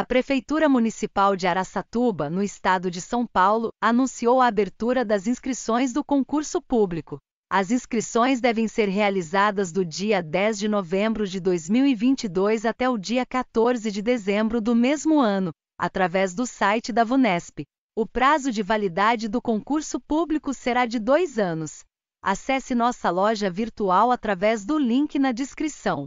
A Prefeitura Municipal de Araçatuba, no estado de São Paulo, anunciou a abertura das inscrições do concurso público. As inscrições devem ser realizadas do dia 10 de novembro de 2022 até o dia 14 de dezembro do mesmo ano, através do site da VUNESP. O prazo de validade do concurso público será de dois anos. Acesse nossa loja virtual através do link na descrição